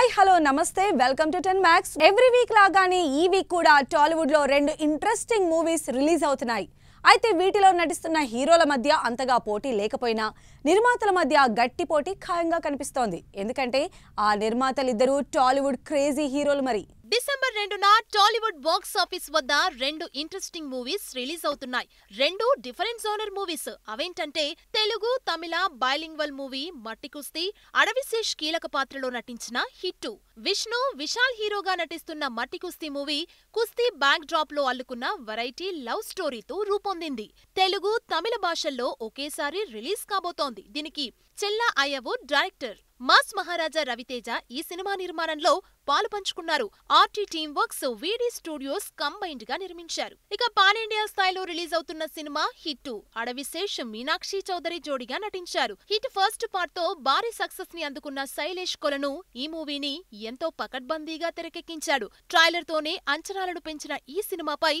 hi hello నమస్తే welcome to ten max every week లాగానే ఈ వీక్ కూడా టాలీవుడ్ లో రెండు ఇంట్రెస్టింగ్ మూవీస్ రిలీజ్ అవుతున్నాయి అయితే వీటిలో నటిస్తున్న హీరోల మధ్య అంతగా పోటీ లేకపోయినా నిర్మాతల మధ్య గట్టి పోటీ ఖాయంగా కనిపిస్తోంది ఎందుకంటే ఆ నిర్మాతలిద్దరూ టాలీవుడ్ క్రేజీ హీరోలు మరి డిసెంబర్ రెండున టాలీవుడ్ బాక్స్ ఆఫీస్ వద్ద రెండు ఇంట్రెస్టింగ్ మూవీస్ రిలీజ్ అవుతున్నాయి రెండు డిఫరెంట్ జోనర్ మూవీస్ అవేంటంటే తెలుగు తమిళ బైలింగ్వల్ మూవీ మట్టి కుస్తీ అడవిశేష్ కీలక పాత్రలో నటించిన హిట్టు విష్ణు విశాల్ హీరోగా నటిస్తున్న మట్టి కుస్తీ మూవీ కుస్తీ బ్యాక్ డ్రాప్ లో అల్లుకున్న వెరైటీ లవ్ స్టోరీతో రూపొందింది తెలుగు తమిళ భాషల్లో ఒకేసారి రిలీజ్ కాబోతోంది దీనికి చెల్లా అయ్యవు డైరెక్టర్ మాస్ మహారాజా రవితేజ ఈ సినిమా నిర్మాణంలో పాలుపంచుకున్నారు RT team works VD studios combined గా నిర్మించారు ఇక పాన్ ఇండియా స్థాయిలో రిలీజ్ అవుతున్న సినిమా హిట్ అడవిశేష్ మీనాక్షి చౌదరి జోడిగా నటించారు హిట్ ఫస్ట్ పార్ట్ తో భారీ సక్సెస్ ని అందుకున్న శైలేష్ కొలను ఈ మూవీని ఎంతో పకడ్బందీగా తెరకెక్కించాడు ట్రైలర్ తోనే అంచనాలను పెంచిన ఈ సినిమాపై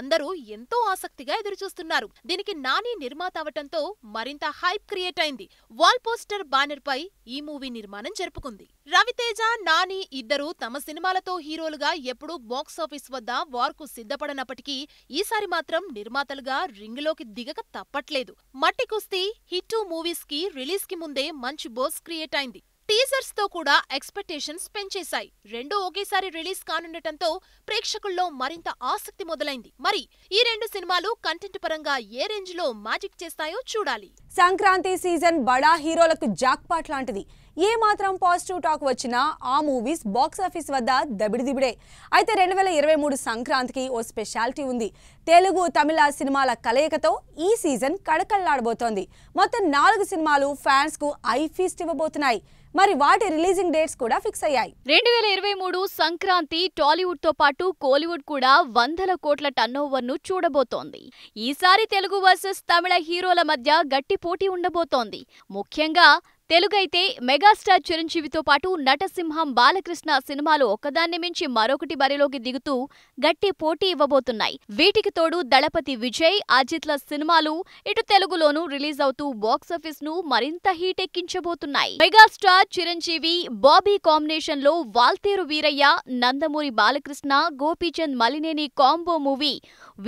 అందరూ ఎంతో ఆసక్తిగా ఎదురుచూస్తున్నారు దీనికి నాని నిర్మాత అవటంతో మరింత హైప్ క్రియేట్ అయింది వాల్ పోస్టర్ బ్యానర్ పై ఈ మూవీ నిర్మాణం జరుపుకుంది రవితేజ నాని ఇద్దరూ తమ సినిమాలతో హీరోలుగా ఎప్పుడూ బాక్సాఫీస్ వద్ద వార్కు సిద్ధపడనప్పటికీ ఈసారి మాత్రం నిర్మాతలుగా రింగులోకి దిగక తప్పట్లేదు మట్టి కుస్తీ హిట్టు మూవీస్ కి రిలీజ్ కి ముందే మంచి బోస్ క్రియేట్ అయింది టీజర్స్ తో కూడా ఎక్స్పెక్టేషన్స్ పెంచేశాయి రెండూ ఒకేసారి రిలీజ్ కానుండటంతో ప్రేక్షకుల్లో మరింత ఆసక్తి మొదలైంది మరి ఈ రెండు సినిమాలు కంటెంట్ పరంగా ఏ రేంజ్ లో మ్యాజిక్ చేస్తాయో చూడాలి సంక్రాంతి సీజన్ బడా హీరోలకు జాక్పాట్ లాంటిది ఏ మాత్రం పాజిటివ్ టాక్ వచ్చినా ఆ మూవీస్ బాక్సాఫీస్ వద్ద దబిడిదిబిడే అయితే రెండు వేల ఇరవై మూడు సంక్రాంతికి ఓ స్పెషాలిటీ ఉంది తెలుగు తమిళ సినిమాల కలయికతో ఈ సీజన్ కడకళ్లాడబోతోంది మొత్తం నాలుగు సినిమాలు ఫ్యాన్స్కు ఐ ఫీస్ట్ ఇవ్వబోతున్నాయి మరి వాటి రిలీజింగ్ డేట్స్ కూడా ఫిక్స్ అయ్యాయి రెండు వేల ఇరవై మూడు సంక్రాంతి టాలీవుడ్ తో పాటు కోలీవుడ్ కూడా వందల కోట్ల ను చూడబోతోంది ఈసారి తెలుగు వర్సెస్ తమిళ హీరోల మధ్య గట్టి పోటీ ఉండబోతోంది ముఖ్యంగా తెలుగైతే మెగాస్టార్ చిరంజీవితో పాటు నటసింహం బాలకృష్ణ సినిమాలు ఒకదాన్ని మించి మరొకటి బరిలోకి దిగుతూ గట్టి పోటీ ఇవ్వబోతున్నాయి వీటికి తోడు దళపతి విజయ్ అజిత్ల సినిమాలు ఇటు తెలుగులోనూ రిలీజ్ అవుతూ బాక్సాఫీస్ ను మరింత హీట్ ఎక్కించబోతున్నాయి మెగాస్టార్ చిరంజీవి బాబీ కాంబినేషన్ లో Waltair Veerayya Nandamuri Balakrishna Gopichand Malineni combo movie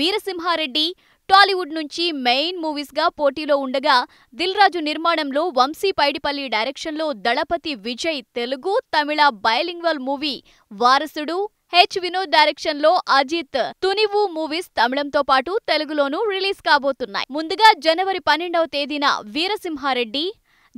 Veera Simha Reddy Tollywood నుంచి మెయిన్ మూవీస్గా పోటీలో ఉండగా దిల్ రాజు నిర్మాణంలో వంశీ పైడిపల్లి డైరెక్షన్లో Thalapathy Vijay Telugu Tamil bilingual movie Varasudu H Vinoth direction లో అజిత్ తునివు మూవీస్ తమిళంతో పాటు తెలుగులోనూ రిలీజ్ కాబోతున్నాయి ముందుగా జనవరి పన్నెండవ తేదీన వీరసింహారెడ్డి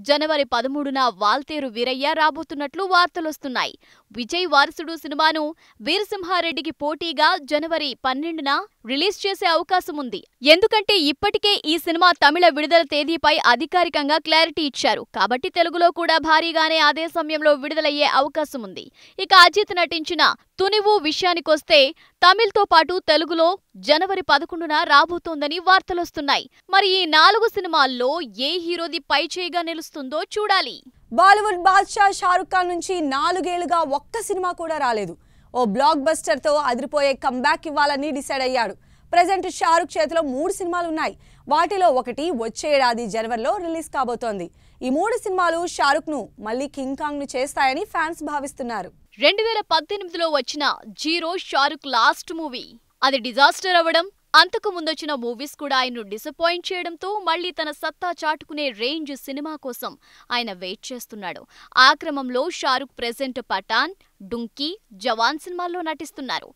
జనవరి పదమూడున వాల్తేరు వీరయ్య రాబోతున్నట్లు వార్తలొస్తున్నాయి విజయ్ వారసుడు సినిమాను వీరసింహారెడ్డికి పోటీగా జనవరి పన్నెండున రిలీజ్ చేసే అవకాశం ఉంది ఎందుకంటే ఇప్పటికే ఈ సినిమా తమిళ విడుదల తేదీపై అధికారికంగా క్లారిటీ ఇచ్చారు కాబట్టి తెలుగులో కూడా భారీగానే అదే సమయంలో విడుదలయ్యే అవకాశం ఉంది ఇక అజిత్ నటించిన తునివు విషయానికొస్తే తమిళ్తో పాటు తెలుగులో జనవరి పదకొండున రాబోతోందని వార్తలొస్తున్నాయి మరి ఈ నాలుగు సినిమాల్లో ఏ హీరోది పై చేయగా నిలుస్తుంది వస్తుందో చూడాలి బాలీవుడ్ బాద్షా షారుఖ్ ఖాన్ నుంచి నాలుగేళ్లుగా ఒక్క సినిమా కూడా రాలేదు ఓ బ్లాక్ బస్టర్తో అదిరిపోయే కంబ్యాక్ ఇవ్వాలని డిసైడ్ అయ్యాడు ప్రజెంట్ షారుఖ్ చేతిలో మూడు సినిమాలు ఉన్నాయి వాటిలో ఒకటి వచ్చే ఏడాది జనవరిలో రిలీజ్ కాబోతోంది ఈ మూడు సినిమాలు షారుక్ ను మళ్ళీ కింగ్ కాంగ్ ను చేస్తాయని ఫ్యాన్స్ భావిస్తున్నారు రెండు వేల పద్దెనిమిదిలో వచ్చిన జీరో షారుఖ్ లాస్ట్ మూవీ అది డిజాస్టర్ అవ్వడం అంతకు ముందొచ్చిన మూవీస్ కూడా ఆయన్ను డిసప్పాయింట్ చేయడంతో మళ్లీ తన సత్తా చాటుకునే రేంజ్ సినిమా కోసం ఆయన వెయిట్ చేస్తున్నాడు ఆ క్రమంలో షారుఖ్ ప్రెజెంట్ పఠాన్ డుంకీ జవాన్ సినిమాల్లో నటిస్తున్నారు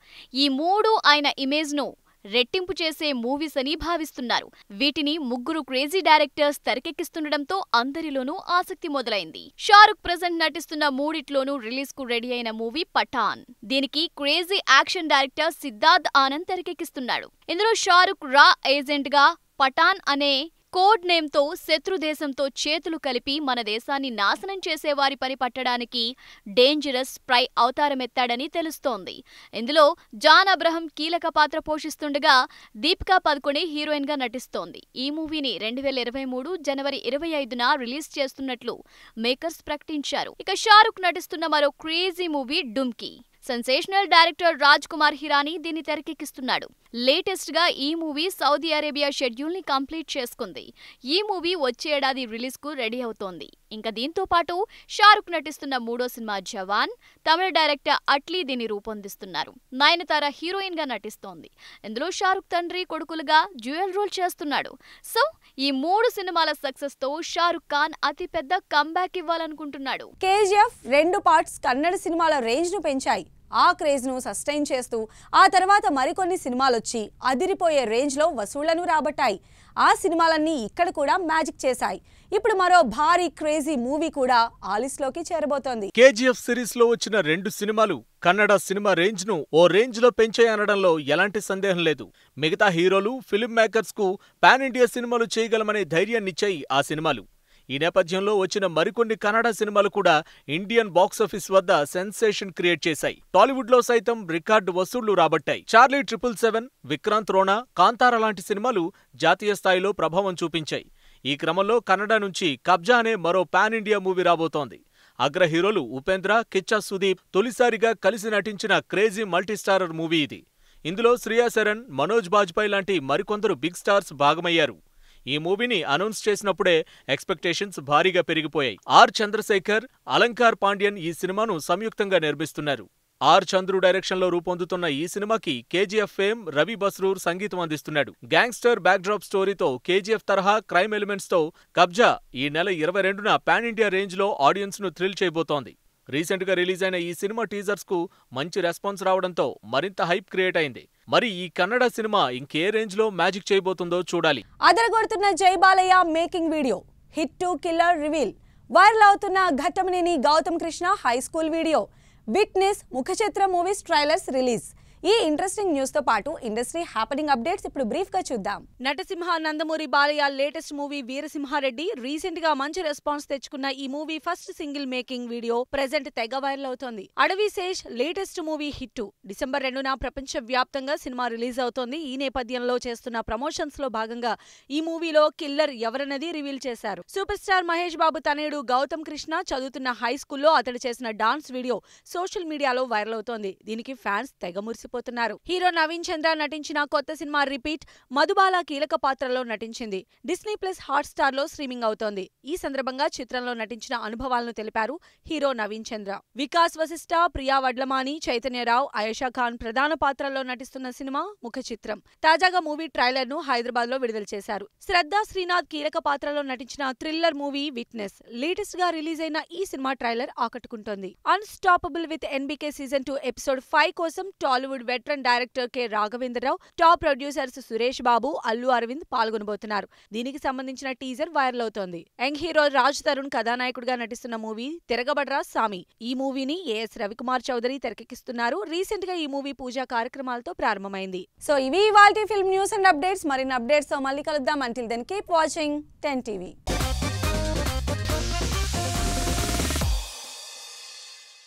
ఈ మూడు ఆయన ఇమేజ్ను రెట్టింపు చేసే మూవీస్ అని భావిస్తున్నారు వీటిని ముగ్గురు క్రేజీ డైరెక్టర్స్ తెరకెక్కిస్తుండటంతో అందరిలోనూ ఆసక్తి మొదలైంది షారుఖ్ ప్రజెంట్ నటిస్తున్న మూడిట్లోనూ రిలీజ్ కు రెడీ అయిన మూవీ పఠాన్ దీనికి crazy action director Siddharth Anand తెరకెక్కిస్తున్నాడు ఇందులో షారుఖ్ రా ఏజెంట్ గా పఠాన్ అనే కోడ్ నేమ్తో శత్రుదేశంతో చేతులు కలిపి మన దేశాన్ని నాశనం చేసేవారి పని పట్టడానికి డేంజరస్ స్ప్రై అవతారమెత్తాడని తెలుస్తోంది ఇందులో జాన్ అబ్రహం కీలక పాత్ర పోషిస్తుండగా దీపికా హీరోయిన్ హీరోయిన్గా నటిస్తోంది ఈ మూవీని రెండు వేల ఇరవై మూడు జనవరి ఇరవై ఐదున రిలీజ్ చేస్తున్నట్లు మేకర్స్ ప్రకటించారు ఇక షారుఖ్ నటిస్తున్న మరో crazy movie Dunki sensational director Raj Kumar Hirani దీన్ని తెరకెక్కిస్తున్నాడు లేటెస్ట్ గా ఈ మూవీ సౌదీ అరేబియా షెడ్యూల్ ని కంప్లీట్ చేసుకుంది ఈ మూవీ వచ్చే ఏడాది రిలీజ్ కు రెడీ అవుతోంది ఇంకా దీంతో పాటు షారుఖ్ నటిస్తున్న మూడో సినిమా జవాన్ తమిళ డైరెక్టర్ అట్లీ దీన్ని రూపొందిస్తున్నారు నయనతార హీరోయిన్ గా నటిస్తోంది ఇందులో షారుఖ్ తండ్రి కొడుకులుగా జ్యువెల్ రోల్ చేస్తున్నాడు సో ఈ మూడు సినిమాల సక్సెస్ తో షారుఖ్ ఖాన్ అతిపెద్ద కమ్బ్యాక్ ఇవ్వాలనుకుంటున్నాడు కేజీఎఫ్ రెండు పార్ట్స్ కన్నడ సినిమాల రేంజ్ ను పెంచాయి ఆ క్రేజ్ను సస్టైన్ చేస్తూ ఆ తర్వాత మరికొన్ని సినిమాలు వచ్చి అదిరిపోయే రేంజ్లో వసూళ్లను రాబట్టాయి ఆ సినిమాలన్నీ ఇక్కడ కూడా మ్యాజిక్ చేశాయి ఇప్పుడు మరో భారీ క్రేజీ మూవీ కూడా ఆలిస్లోకి చేరబోతోంది కేజీఎఫ్ సిరీస్ లో వచ్చిన రెండు సినిమాలు కన్నడ సినిమా రేంజ్ ను ఓ రేంజ్ లో పెంచాయనడంలో ఎలాంటి సందేహం లేదు మిగతా హీరోలు ఫిల్మ్ మేకర్స్ కు పాన్ ఇండియా సినిమాలు చేయగలమనే ధైర్యాన్నిచ్చాయి ఆ సినిమాలు ఈ నేపథ్యంలో వచ్చిన మరికొన్ని కన్నడ సినిమాలు కూడా ఇండియన్ బాక్సాఫీస్ వద్ద సెన్సేషన్ క్రియేట్ చేశాయి టాలీవుడ్లో సైతం రికార్డు వసూళ్లు రాబట్టాయి Charlie triple seven Vikrant Rona Kantara లాంటి సినిమాలు జాతీయ స్థాయిలో ప్రభావం చూపించాయి ఈ క్రమంలో కన్నడ నుంచి కబ్జా అనే మరో పాన్ ఇండియా మూవీ రాబోతోంది అగ్ర హీరోలు ఉపేంద్ర కిచ్చా సుదీప్ తొలిసారిగా కలిసి నటించిన క్రేజీ మల్టీస్టారర్ మూవీ ఇది ఇందులో శ్రియా శరణ్ మనోజ్ బాజ్పాయ్ లాంటి మరికొందరు బిగ్ స్టార్స్ భాగమయ్యారు ఈ మూవీని అనౌన్స్ చేసినప్పుడే ఎక్స్పెక్టేషన్స్ భారీగా పెరిగిపోయాయి ఆర్ చంద్రశేఖర్ అలంకార్ పాండ్యన్ ఈ సినిమాను సంయుక్తంగా నిర్మిస్తున్నారు ఆర్ చంద్రు డైరెక్షన్లో రూపొందుతున్న ఈ సినిమాకి కేజీఎఫ్ ఫేమ్ రవి బస్రూర్ సంగీతం అందిస్తున్నాడు గ్యాంగ్స్టర్ బ్యాక్డ్రాప్ స్టోరీతో కేజీఎఫ్ తరహా క్రైమ్ ఎలిమెంట్స్తో కబ్జా ఈ నెల ఇరవై రెండున పాన్ ఇండియా రేంజ్లో ఆడియన్స్ను థ్రిల్ చేయబోతోంది రీసెంట్గా రిలీజ్ అయిన ఈ సినిమా టీజర్స్కు మంచి రెస్పాన్స్ రావడంతో మరింత హైప్ క్రియేట్ అయింది మరి ఈ కన్నడ సినిమా ఇంకే రేంజ్ లో మ్యాజిక్ చేయబోతుందో చూడాలి అదరగొడుతున్న Jai Balayya making video hit two killer reveal viral అవుతున్న Ghattamaneni Gautham Krishna high school video witness Mukhachitra movies trailers release ఈ ఇంట్రెస్టింగ్ న్యూస్ తో పాటు ఇండస్ట్రీ హ్యాపెనింగ్ అప్డేట్స్ ఇప్పుడు బ్రీఫ్ గా చూద్దాం Natasimha Nandamuri Balayya latest movie Veera Simha Reddy recent గా మంచి రెస్పాన్స్ తెచ్చుకున్న ఈ movie first single making video present తెగ వైరల్ అవుతోంది Adivi Sesh latest movie hit December రెండున ప్రపంచ వ్యాప్తంగా సినిమా రిలీజ్ అవుతోంది ఈ నేపథ్యంలో చేస్తున్న ప్రమోషన్స్ లో భాగంగా ఈ మూవీలో కిల్లర్ ఎవరన్నది రివీల్ చేశారు సూపర్ స్టార్ మహేష్ బాబు తనయుడు గౌతమ్ కృష్ణ చదువుతున్న హై స్కూల్లో అతడు చేసిన డాన్స్ వీడియో సోషల్ మీడియాలో వైరల్ అవుతోంది దీనికి ఫ్యాన్స్ తెగ మారిపోతున్నారు హీరో నవీన్ చంద్ర నటించిన కొత్త సినిమా రిపీట్ మధుబాల కీలక పాత్రలో నటించింది డిస్నీ ప్లస్ హాట్స్టార్ లో స్ట్రీమింగ్ అవుతోంది ఈ సందర్భంగా చిత్రంలో నటించిన అనుభవాలను తెలిపారు హీరో నవీన్ చంద్ర వికాస్ వశిష్ట ప్రియా వడ్లమాని చైతన్యరావు ఆయేషా ఖాన్ ప్రధాన పాత్రల్లో నటిస్తున్న సినిమా ముఖ చిత్రం తాజాగా మూవీ ట్రైలర్ ను హైదరాబాద్ లో విడుదల చేశారు శ్రద్ధా శ్రీనాథ్ కీలక పాత్రలో నటించిన థ్రిల్లర్ మూవీ విట్నెస్ లేటెస్ట్ గా రిలీజ్ అయిన ఈ సినిమా ట్రైలర్ ఆకట్టుకుంటోంది unstoppable with NBK season two episode five కోసం Tollywood veteran director K Raghavendra Rao top producers Suresh Babu Allu Aravind పాల్గొనబోతున్నారు దీనికి సంబంధించిన టీజర్ వైరల్ అవుతోంది యంగ్ హీరో రాజ్ తరుణ్ కథానాయకుడిగా నటిస్తున్న మూవీ తిరగబడరా సామి ఈ మూవీని ఏఎస్ రవికుమార్ చౌదరి తెరకెక్కిస్తున్నారు రీసెంట్ గా ఈ మూవీ పూజా కార్యక్రమాలతో ప్రారంభమైంది సో ఇవి ఇవాళ ఫిల్మ్ న్యూస్ అండ్ అప్డేట్స్ మరిన్ని అప్డేట్స్ తో మళ్ళీ కలుద్దాం until then keep watching ten TV